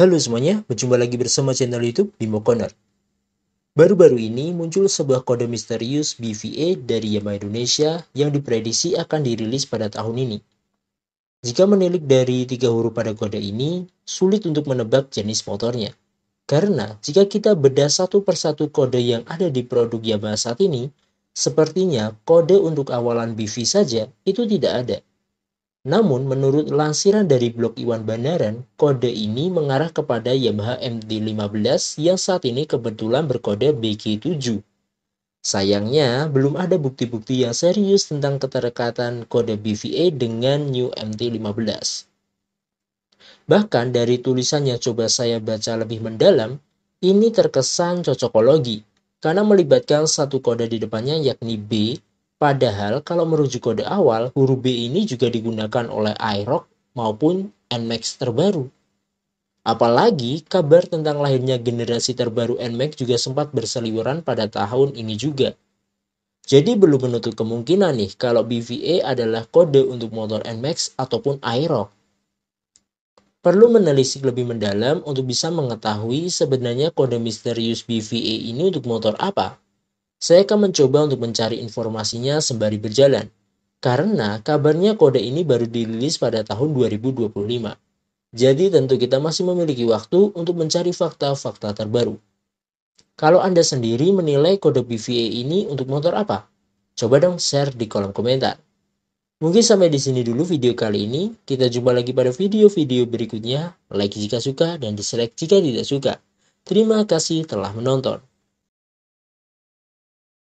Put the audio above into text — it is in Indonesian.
Halo semuanya, berjumpa lagi bersama channel YouTube Bimo Corner. Baru-baru ini muncul sebuah kode misterius BVA dari Yamaha Indonesia yang diprediksi akan dirilis pada tahun ini. Jika menilik dari tiga huruf pada kode ini, sulit untuk menebak jenis motornya. Karena jika kita bedah satu persatu kode yang ada di produk Yamaha saat ini, sepertinya kode untuk awalan BV saja itu tidak ada. Namun, menurut lansiran dari blog Iwan Bandaran, kode ini mengarah kepada Yamaha MT-15 yang saat ini kebetulan berkode BG7. Sayangnya, belum ada bukti-bukti yang serius tentang keterkaitan kode BVA dengan New MT-15. Bahkan dari tulisan yang coba saya baca lebih mendalam, ini terkesan cocokologi, karena melibatkan satu kode di depannya yakni B Padahal kalau merujuk kode awal, huruf B ini juga digunakan oleh iRock maupun NMAX e terbaru. Apalagi kabar tentang lahirnya generasi terbaru NMAX e juga sempat berseliweran pada tahun ini juga. Jadi belum menutup kemungkinan nih kalau BVA adalah kode untuk motor NMAX e ataupun iRock. Perlu menelisik lebih mendalam untuk bisa mengetahui sebenarnya kode misterius BVA ini untuk motor apa. Saya akan mencoba untuk mencari informasinya sembari berjalan, karena kabarnya kode ini baru dirilis pada tahun 2025. Jadi tentu kita masih memiliki waktu untuk mencari fakta-fakta terbaru. Kalau Anda sendiri menilai kode BVA ini untuk motor apa? Coba dong share di kolom komentar. Mungkin sampai di sini dulu video kali ini. Kita jumpa lagi pada video-video berikutnya. Like jika suka dan dislike jika tidak suka. Terima kasih telah menonton.